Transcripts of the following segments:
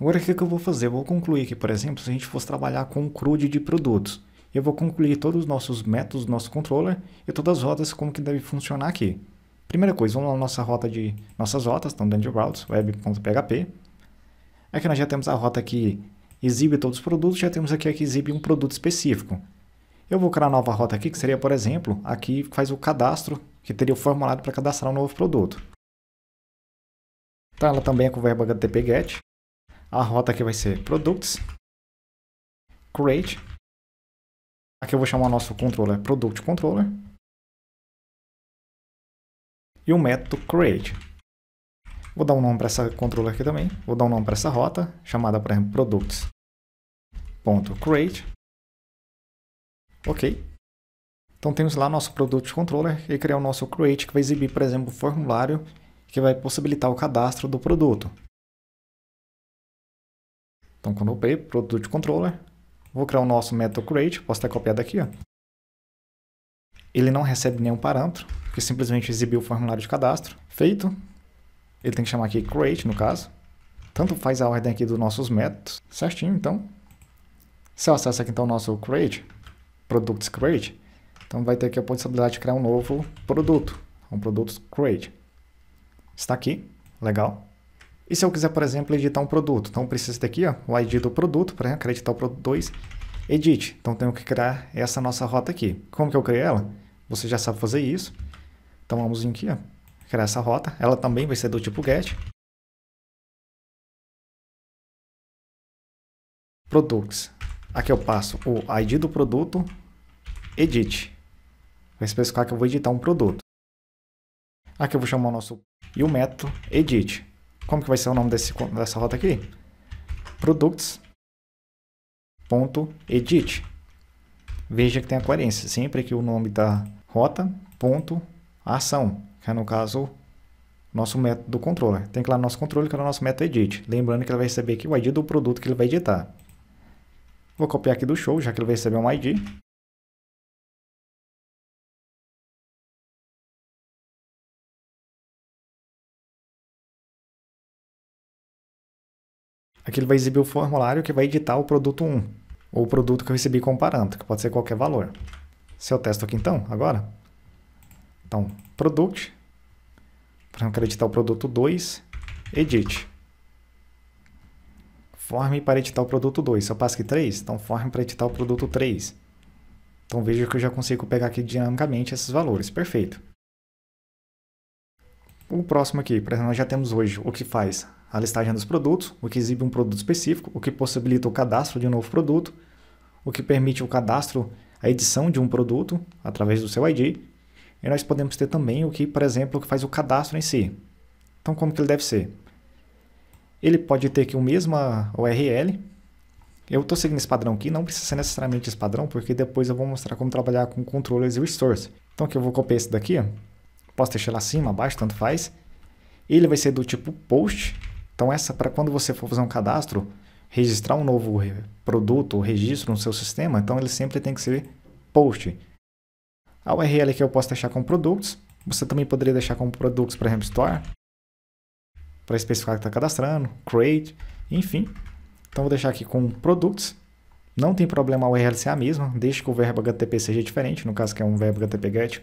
Agora o que, é que eu vou fazer? Eu vou concluir que, por exemplo, se a gente fosse trabalhar com o CRUD de produtos, eu vou concluir todos os nossos métodos, nosso controller e todas as rotas como que deve funcionar aqui. Primeira coisa, vamos lá na nossa rota de nossas rotas, estão dentro de routes, web.php. Aqui nós já temos a rota que exibe todos os produtos, já temos aqui a que exibe um produto específico. Eu vou criar uma nova rota aqui, que seria, por exemplo, aqui faz o cadastro, que teria o formulário para cadastrar um novo produto. Tá, ela também é com o verbo http get. A rota aqui vai ser products, create. Aqui eu vou chamar nosso controller product controller. E o método create. Vou dar um nome para essa controller aqui também. Vou dar um nome para essa rota, chamada, por exemplo, products.create. Ok. Então temos lá nosso product controller e criar o nosso create que vai exibir, por exemplo, o formulário que vai possibilitar o cadastro do produto. Então, quando eu o produto controller, vou criar o nosso método create, posso até copiar daqui, ó. Ele não recebe nenhum parâmetro, porque simplesmente exibiu o formulário de cadastro. Feito, ele tem que chamar aqui create, no caso. Tanto faz a ordem aqui dos nossos métodos, certinho, então. Se eu acesso aqui, então, o nosso create, products create, então vai ter aqui a possibilidade de criar um novo produto, um produto create. Está aqui, legal. E se eu quiser, por exemplo, editar um produto, então preciso ter aqui ó, o ID do produto para acreditar o produto 2, edit. Então tenho que criar essa nossa rota aqui. Como que eu criei ela? Você já sabe fazer isso. Então vamos aqui, ó, criar essa rota. Ela também vai ser do tipo get. Products. Aqui eu passo o ID do produto, edit. Vai especificar que eu vou editar um produto. Aqui eu vou chamar o nosso e o método edit. Como que vai ser o nome desse, dessa rota aqui? Products.edit. Veja que tem a coerência. Sempre que o nome da rota, ponto, ação, que é no caso nosso método do controller. Tem que lá no nosso controle que é o nosso método edit. Lembrando que ele vai receber aqui o ID do produto que ele vai editar. Vou copiar aqui do show, já que ele vai receber um ID. Aqui ele vai exibir o formulário que vai editar o produto 1, ou o produto que eu recebi comparando, que pode ser qualquer valor. Se eu testo aqui então, agora. Então, product, para eu quero editar o produto 2, edit. Form para editar o produto 2. Se eu passo aqui 3, então form para editar o produto 3. Então veja que eu já consigo pegar aqui dinamicamente esses valores. Perfeito. O próximo aqui, por exemplo, nós já temos hoje o que faz a listagem dos produtos, o que exibe um produto específico, o que possibilita o cadastro de um novo produto, o que permite o cadastro, a edição de um produto através do seu ID. E nós podemos ter também o que, por exemplo, o que faz o cadastro em si. Então, como que ele deve ser? Ele pode ter aqui o mesma URL. Eu estou seguindo esse padrão aqui, não precisa ser necessariamente esse padrão, porque depois eu vou mostrar como trabalhar com controllers e restores. Então, aqui eu vou copiar esse daqui, ó. Posso deixar lá cima, abaixo, tanto faz. Ele vai ser do tipo post. Então essa para quando você for fazer um cadastro, registrar um novo produto ou registro no seu sistema, então ele sempre tem que ser post. A URL que eu posso deixar com produtos, você também poderia deixar como produtos, por exemplo, store, para especificar que está cadastrando, create, enfim. Então vou deixar aqui com produtos. Não tem problema a URL ser a mesma, desde que o verbo HTTP seja diferente, no caso que é um verbo HTTP GET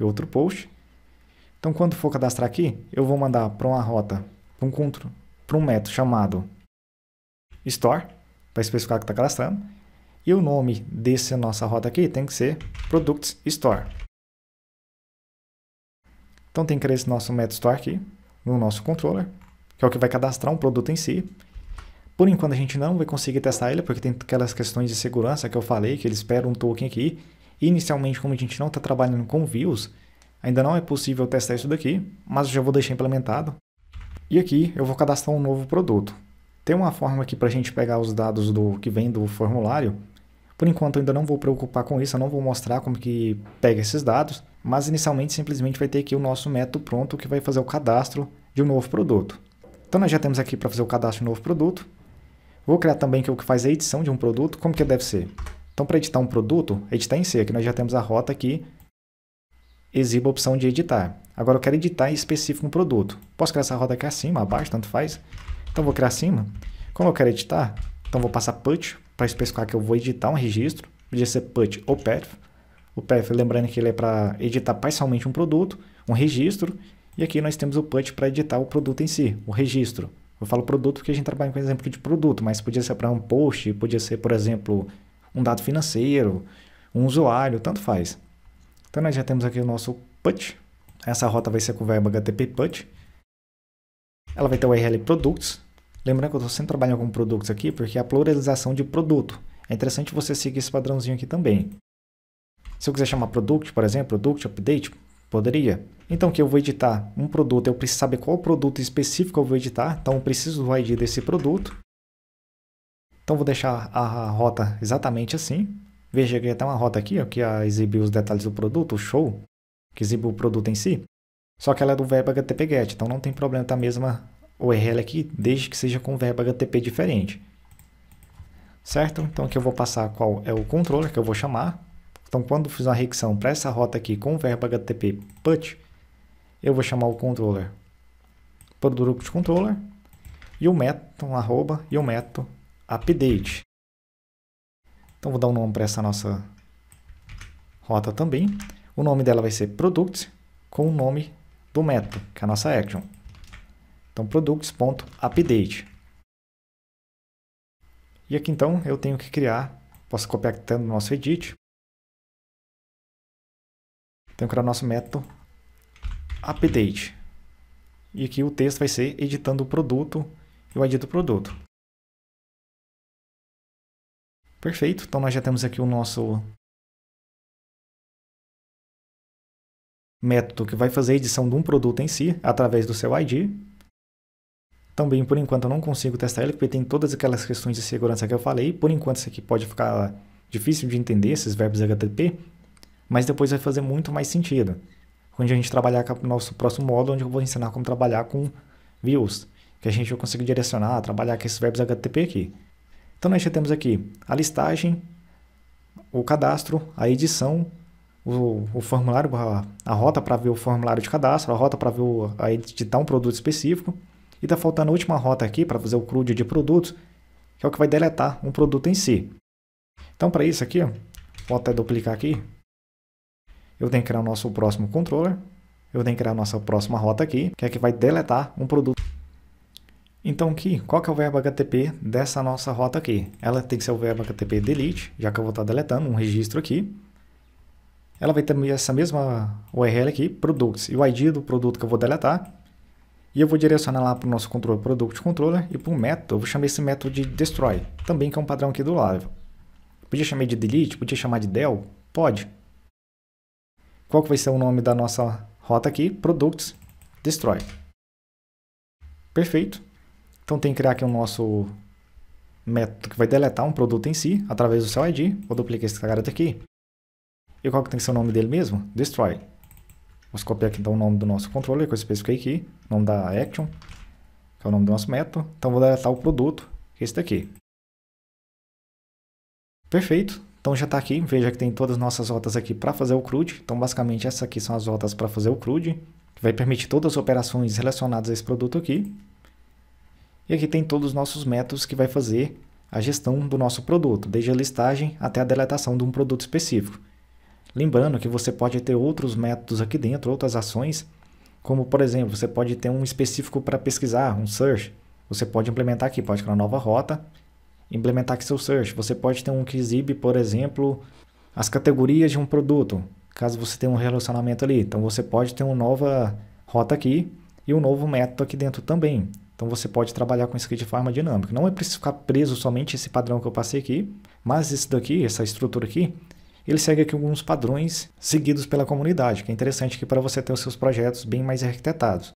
e outro POST. Então, quando for cadastrar aqui, eu vou mandar para uma rota, para um control, para um método chamado store, para especificar que está cadastrando. E o nome dessa nossa rota aqui tem que ser products store. Então tem que criar esse nosso método store aqui, no nosso controller, que é o que vai cadastrar um produto em si. Por enquanto a gente não vai conseguir testar ele, porque tem aquelas questões de segurança que eu falei, que ele espera um token aqui. E inicialmente, como a gente não está trabalhando com views, Ainda não é possível testar isso daqui, mas já vou deixar implementado. E aqui eu vou cadastrar um novo produto. Tem uma forma aqui para a gente pegar os dados do que vem do formulário. Por enquanto eu ainda não vou preocupar com isso, eu não vou mostrar como que pega esses dados, mas inicialmente simplesmente vai ter aqui o nosso método pronto que vai fazer o cadastro de um novo produto. Então nós já temos aqui para fazer o cadastro de um novo produto. Vou criar também que o que faz a edição de um produto, como que deve ser? Então para editar um produto, editar em C, aqui nós já temos a rota aqui exibo a opção de editar. Agora eu quero editar em específico um produto. Posso criar essa roda aqui acima, abaixo, tanto faz. Então vou criar acima. Como eu quero editar, então vou passar put para especificar que eu vou editar um registro. Podia ser put ou path. O path, lembrando que ele é para editar parcialmente um produto, um registro. E aqui nós temos o put para editar o produto em si, o registro. Eu falo produto porque a gente trabalha com exemplo de produto, mas podia ser para um post, podia ser, por exemplo, um dado financeiro, um usuário, tanto faz. Então nós já temos aqui o nosso put. Essa rota vai ser com o verbo HTTP put. Ela vai ter o URL products. Lembrando que eu estou sempre trabalhando com produtos aqui, porque é a pluralização de produto. É interessante você seguir esse padrãozinho aqui também. Se eu quiser chamar product, por exemplo, product update, poderia. Então que eu vou editar um produto, eu preciso saber qual produto específico eu vou editar, então eu preciso do ID desse produto. Então vou deixar a rota exatamente assim. Veja, que até uma rota aqui, ó, que é exibiu os detalhes do produto, o show, que exibiu o produto em si. Só que ela é do verbo HTTP GET, então não tem problema estar tá a mesma URL aqui, desde que seja com verbo HTTP diferente. Certo? Então aqui eu vou passar qual é o controller que eu vou chamar. Então quando fiz uma requisição para essa rota aqui com o verbo HTTP PUT, eu vou chamar o controller produto controller e o método arroba e o método update. Então vou dar um nome para essa nossa rota também. O nome dela vai ser products com o nome do método, que é a nossa action. Então products.update. E aqui então eu tenho que criar, posso copiar até no nosso edit. Tenho que criar o nosso método update. E aqui o texto vai ser editando o produto, eu edito o produto. Perfeito. Então nós já temos aqui o nosso método que vai fazer a edição de um produto em si através do seu ID. Também, por enquanto, eu não consigo testar ele, porque tem todas aquelas questões de segurança que eu falei. Por enquanto, isso aqui pode ficar difícil de entender, esses verbos HTTP, mas depois vai fazer muito mais sentido. quando a gente trabalhar com o nosso próximo módulo, onde eu vou ensinar como trabalhar com views, que a gente vai conseguir direcionar, trabalhar com esses verbos HTTP aqui. Então nós já temos aqui a listagem, o cadastro, a edição, o, o formulário, a, a rota para ver o formulário de cadastro, a rota para ver o, a editar um produto específico. E está faltando a última rota aqui para fazer o CRUD de produtos, que é o que vai deletar um produto em si. Então para isso aqui, ó, vou até duplicar aqui, eu tenho que criar o nosso próximo controller, eu tenho que criar a nossa próxima rota aqui, que é que vai deletar um produto. Então aqui, qual que é o verbo HTTP dessa nossa rota aqui? Ela tem que ser o verbo HTTP delete, já que eu vou estar tá deletando um registro aqui. Ela vai ter essa mesma URL aqui, products, e o ID do produto que eu vou deletar. E eu vou direcionar lá para o nosso controle product controller e para o método, eu vou chamar esse método de destroy, também que é um padrão aqui do lado. Podia chamar de delete, podia chamar de del, pode. Qual que vai ser o nome da nossa rota aqui? Products destroy. Perfeito. Então tem que criar aqui o um nosso método que vai deletar um produto em si através do seu ID. Vou duplicar esse garota aqui. E qual que tem que ser o nome dele mesmo? Destroy. Vou copiar aqui então o nome do nosso controller que eu especifiquei aqui, nome da action, que é o nome do nosso método. Então vou deletar o produto, que é esse daqui. Perfeito. Então já está aqui, veja que tem todas as nossas rotas aqui para fazer o CRUD. Então basicamente essas aqui são as rotas para fazer o CRUD, que vai permitir todas as operações relacionadas a esse produto aqui. E aqui tem todos os nossos métodos que vai fazer a gestão do nosso produto, desde a listagem até a deletação de um produto específico. Lembrando que você pode ter outros métodos aqui dentro, outras ações, como por exemplo, você pode ter um específico para pesquisar, um search. Você pode implementar aqui, pode criar uma nova rota, implementar aqui seu search. Você pode ter um que exibe, por exemplo, as categorias de um produto, caso você tenha um relacionamento ali. Então você pode ter uma nova rota aqui e um novo método aqui dentro também. Então você pode trabalhar com isso aqui de forma dinâmica. Não é preciso ficar preso somente esse padrão que eu passei aqui, mas isso daqui, essa estrutura aqui, ele segue aqui alguns padrões seguidos pela comunidade, que é interessante aqui para você ter os seus projetos bem mais arquitetados.